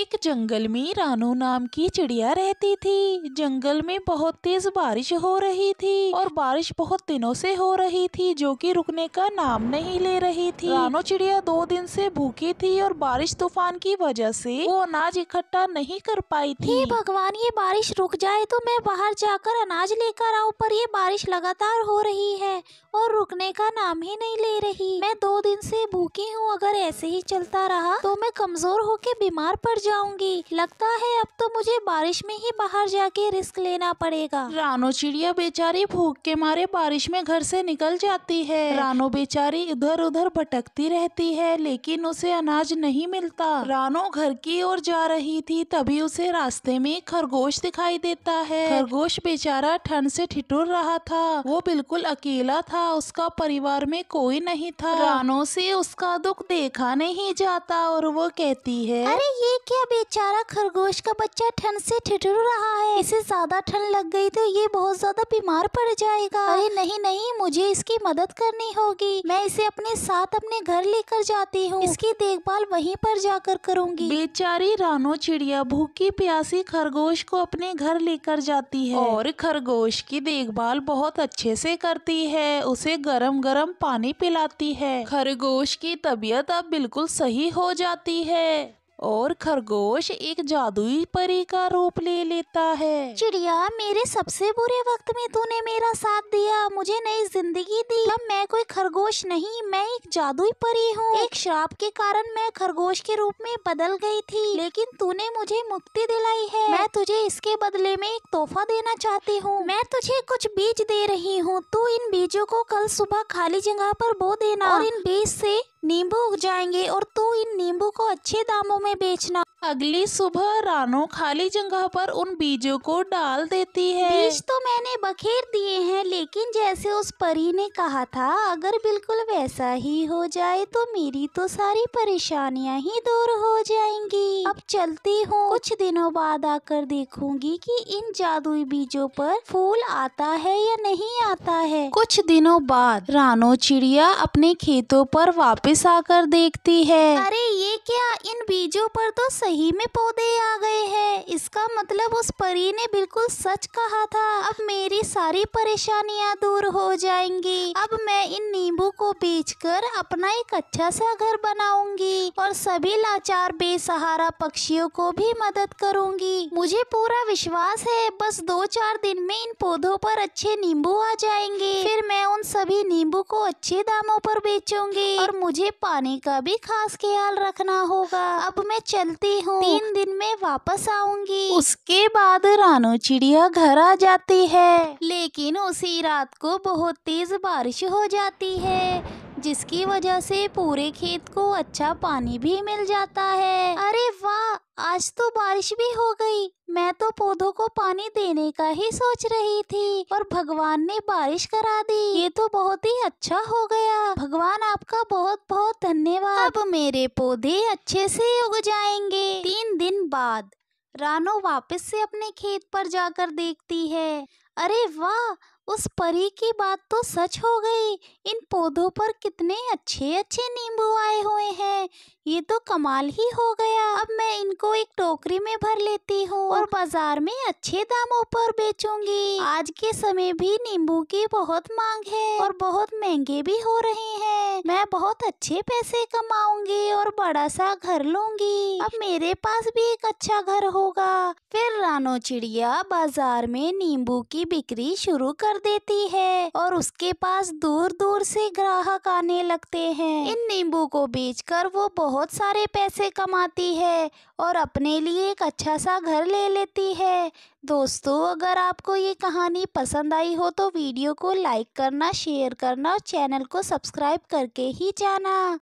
एक जंगल में रानू नाम की चिड़िया रहती थी जंगल में बहुत तेज बारिश हो रही थी और बारिश बहुत दिनों से हो रही थी जो कि रुकने का नाम नहीं ले रही थी रानू चिड़िया दो दिन से भूखी थी और बारिश तूफान की वजह से वो अनाज इकट्ठा नहीं कर पाई थी भगवान ये बारिश रुक जाए तो मैं बाहर जाकर अनाज लेकर आऊँ पर ये बारिश लगातार हो रही है और रुकने का नाम ही नहीं ले रही मैं दो दिन से भूखी हूँ अगर ऐसे ही चलता रहा तो मैं कमजोर होके बीमार पड़ जाऊंगी लगता है अब तो मुझे बारिश में ही बाहर जाके रिस्क लेना पड़ेगा रानो चिड़िया बेचारी भूख के मारे बारिश में घर से निकल जाती है रानो बेचारी इधर उधर भटकती रहती है लेकिन उसे अनाज नहीं मिलता रानो घर की ओर जा रही थी तभी उसे रास्ते में खरगोश दिखाई देता है खरगोश बेचारा ठंड से ठिठुर रहा था वो बिल्कुल अकेला था उसका परिवार में कोई नहीं था रानो से उसका दुख देखा नहीं जाता और वो कहती है अरे ये क्या यह बेचारा खरगोश का बच्चा ठंड से ठिठुर रहा है इसे ज्यादा ठंड लग गई तो ये बहुत ज्यादा बीमार पड़ जाएगा अरे नहीं नहीं मुझे इसकी मदद करनी होगी मैं इसे अपने साथ अपने घर लेकर जाती हूँ इसकी देखभाल वहीं पर जाकर करूँगी बेचारी रानो चिड़िया भूखी प्यासी खरगोश को अपने घर लेकर जाती है और खरगोश की देखभाल बहुत अच्छे से करती है उसे गरम गरम पानी पिलाती है खरगोश की तबीयत अब बिल्कुल सही हो जाती है और खरगोश एक जादुई परी का रूप ले लेता है चिड़िया मेरे सबसे बुरे वक्त में तूने मेरा साथ दिया मुझे नई जिंदगी दी अब मैं कोई खरगोश नहीं मैं एक जादुई परी हूँ एक श्राप के कारण मैं खरगोश के रूप में बदल गई थी लेकिन तूने मुझे मुक्ति दिलाई है मैं तुझे इसके बदले में एक तोहफा देना चाहती हूँ मैं तुझे कुछ बीज दे रही हूँ तू इन बीजों को कल सुबह खाली जगह पर बो देना और इन बीज से नींबू उग जाएंगे और तू तो इन नींबू को अच्छे दामों में बेचना अगली सुबह रानो खाली जगह पर उन बीजों को डाल देती है बीज तो मैंने बखेर दिए हैं लेकिन जैसे उस परी ने कहा था अगर बिल्कुल वैसा ही हो जाए तो मेरी तो सारी परेशानियां ही दूर हो जाएंगी अब चलती हूँ कुछ दिनों बाद आकर देखूंगी कि इन जादुई बीजों पर फूल आता है या नहीं आता है कुछ दिनों बाद रानो चिड़िया अपने खेतों पर वापिस आकर देखती है अरे ये क्या इन बीजों पर तो सही में पौधे आ गए हैं इसका मतलब उस परी ने बिल्कुल सच कहा था अब मेरी सारी परेशानियां दूर हो जाएंगी अब मैं इन नींबू को बेचकर अपना एक अच्छा सा घर बनाऊंगी और सभी लाचार बेसहारा पक्षियों को भी मदद करूंगी मुझे पूरा विश्वास है बस दो चार दिन में इन पौधों पर अच्छे नींबू आ जाएंगे फिर मैं उन सभी नींबू को अच्छे दामों पर बेचूंगी और मुझे पानी का भी खास ख्याल रखना होगा अब मैं चलती जाती हूँ तीन दिन में वापस आऊंगी उसके बाद रानू चिड़िया घर आ जाती है लेकिन उसी रात को बहुत तेज बारिश हो जाती है जिसकी वजह से पूरे खेत को अच्छा पानी भी मिल जाता है अरे वाह आज तो बारिश भी हो गई मैं तो पौधों को पानी देने का ही सोच रही थी और भगवान ने बारिश करा दी ये तो बहुत ही अच्छा हो गया भगवान आपका बहुत बहुत धन्यवाद अब मेरे पौधे अच्छे से उग जाएंगे तीन दिन बाद रानो वापस से अपने खेत पर जाकर देखती है अरे वाह उस परी की बात तो सच हो गई इन पौधों पर कितने अच्छे अच्छे नींबू आए हुए हैं ये तो कमाल ही हो गया अब मैं इनको एक टोकरी में भर लेती हूँ और बाजार में अच्छे दामों पर बेचूंगी आज के समय भी नींबू की बहुत मांग है और बहुत महंगे भी हो रहे हैं मैं बहुत अच्छे पैसे कमाऊंगी और बड़ा सा घर लूंगी अब मेरे पास भी एक अच्छा घर होगा फिर रानो चिड़िया बाजार में नींबू की बिक्री शुरू कर देती है और उसके पास दूर दूर से ग्राहक आने लगते हैं इन नींबू को बेचकर वो बहुत बहुत सारे पैसे कमाती है और अपने लिए एक अच्छा सा घर ले लेती है दोस्तों अगर आपको ये कहानी पसंद आई हो तो वीडियो को लाइक करना शेयर करना और चैनल को सब्सक्राइब करके ही जाना